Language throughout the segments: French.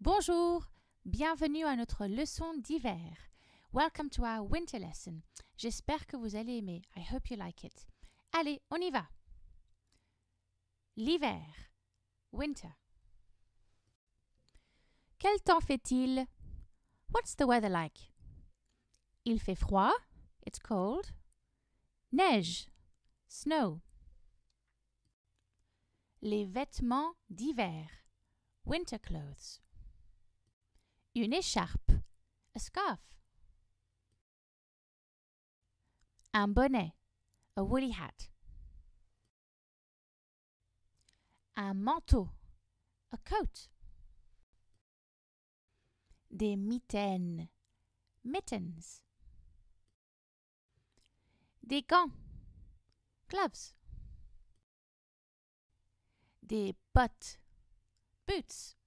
Bonjour, bienvenue à notre leçon d'hiver. Welcome to our winter lesson. J'espère que vous allez aimer. I hope you like it. Allez, on y va. L'hiver. Winter. Quel temps fait-il? What's the weather like? Il fait froid. It's cold. Neige. Snow. Les vêtements d'hiver. Winter clothes. Une écharpe. A scarf. Un bonnet. A woolly hat. Un manteau. A coat. Des mitaines. Mittens. Des gants. Gloves. Des bottes. Boots.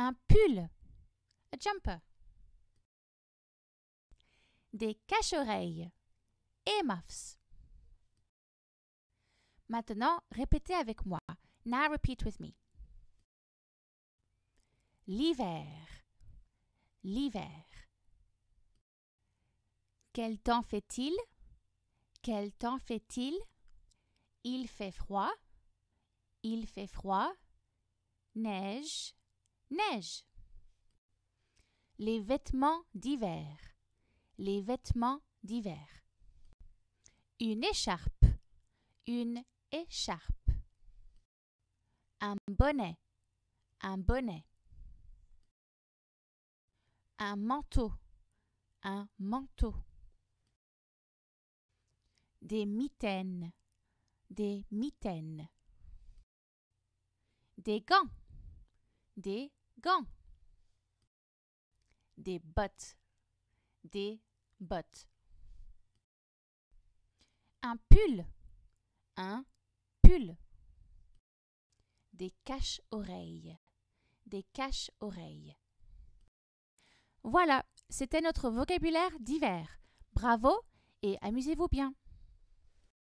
Un pull. A jumper. Des cache-oreilles. muffs. Maintenant, répétez avec moi. Now repeat with me. L'hiver. L'hiver. Quel temps fait-il Quel temps fait-il Il fait froid. Il fait froid. Neige neige. Les vêtements d'hiver. Les vêtements d'hiver. Une écharpe. Une écharpe. Un bonnet. Un bonnet. Un manteau. Un manteau. Des mitaines. Des mitaines. Des gants. Des gants. Des bottes. Des bottes. Un pull. Un pull. Des caches-oreilles. Des caches-oreilles. Voilà, c'était notre vocabulaire d'hiver. Bravo et amusez-vous bien.